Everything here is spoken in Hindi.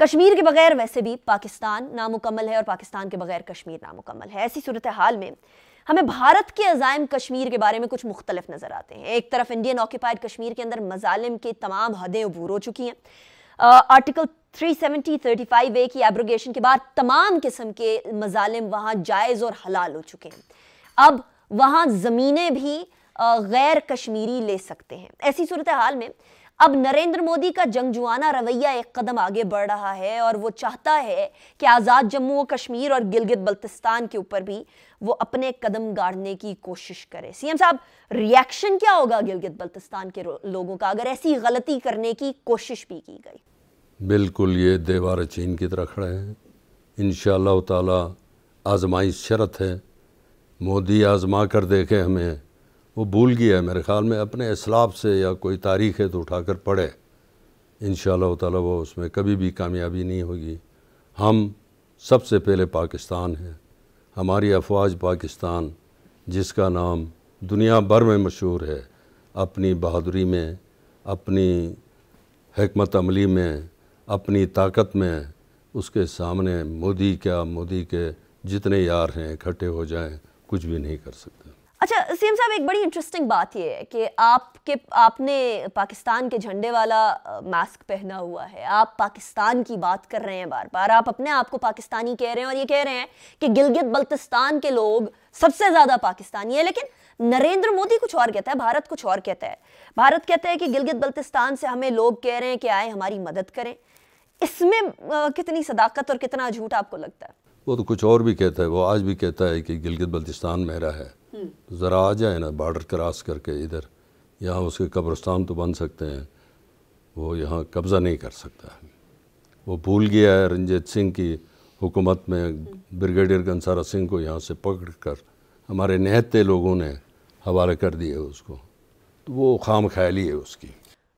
कश्मीर के बगैर वैसे भी पाकिस्तान नामुकम्मल है और पाकिस्तान के बगैर कश्मीर नामुकम्मल है ऐसी सूरत हाल में हमें भारत के अजायम कश्मीर के बारे में कुछ मुख्तलिफ नज़र आते हैं एक तरफ इंडियन ऑक्यूपाइड कश्मीर के अंदर मजालिम के तमाम हदें अबूर हो चुकी हैं आर्टिकल 370 फाइव ए की एब्रोगेशन के बाद तमाम किस्म के मजालिम वहाँ जायज़ और हलाल हो चुके हैं अब वहाँ ज़मीनें भी गैर कश्मीरी ले सकते हैं ऐसी सूरत हाल में अब नरेंद्र मोदी का जंगजुआना रवैया एक कदम आगे बढ़ रहा है और वो चाहता है कि आज़ाद जम्मू और कश्मीर और गिलगित बल्तिस्तान के ऊपर भी वो अपने कदम गाड़ने की कोशिश करे सीएम साहब रिएक्शन क्या होगा गिलगित बल्तिस्तान के लोगों का अगर ऐसी गलती करने की कोशिश भी की गई बिल्कुल ये देवार चीन की तरह खड़े हैं इन शाह आजमाइश शरत है मोदी आजमा कर देखे हमें वो भूल गया है मेरे ख़्याल में अपने इसलाब से या कोई तारीख़ है तो उठा कर पढ़े इन ताला वो उसमें कभी भी कामयाबी नहीं होगी हम सबसे पहले पाकिस्तान हैं हमारी अफवाज पाकिस्तान जिसका नाम दुनिया भर में मशहूर है अपनी बहादुरी में अपनी हमत अमली में अपनी ताकत में उसके सामने मोदी क्या मोदी के जितने यार हैं इकट्ठे हो जाएं कुछ भी नहीं कर सकते अच्छा सीएम साहब एक बड़ी इंटरेस्टिंग बात ये है कि आपके आपने पाकिस्तान के झंडे वाला मास्क पहना हुआ है आप पाकिस्तान की बात कर रहे हैं बार बार आप अपने आप को पाकिस्तानी कह रहे हैं और ये कह रहे हैं कि गिलगित बल्तिस्तान के लोग सबसे ज़्यादा पाकिस्तानी है लेकिन नरेंद्र मोदी कुछ और कहता है भारत कुछ और कहता है भारत कहता है कि गिलगित बल्तिस्तान से हमें लोग कह रहे हैं कि आए हमारी मदद करें इसमें कितनी सदाकत और कितना झूठ आपको लगता है वो तो कुछ और भी कहता है वो आज भी कहता है कि गिलगित बल्तिस्तान मेरा है ज़रा आ जाए ना बॉर्डर क्रॉस करके इधर यहाँ उसके कब्रस्तान तो बन सकते हैं वो यहाँ कब्ज़ा नहीं कर सकता है वो भूल गया है रंजीत सिंह की हुकूमत में ब्रिगेडियर गंसारा सिंह को यहाँ से पकड़ कर हमारे नहते लोगों ने हवाले कर दिए उसको तो वो खाम ख्याली है उसकी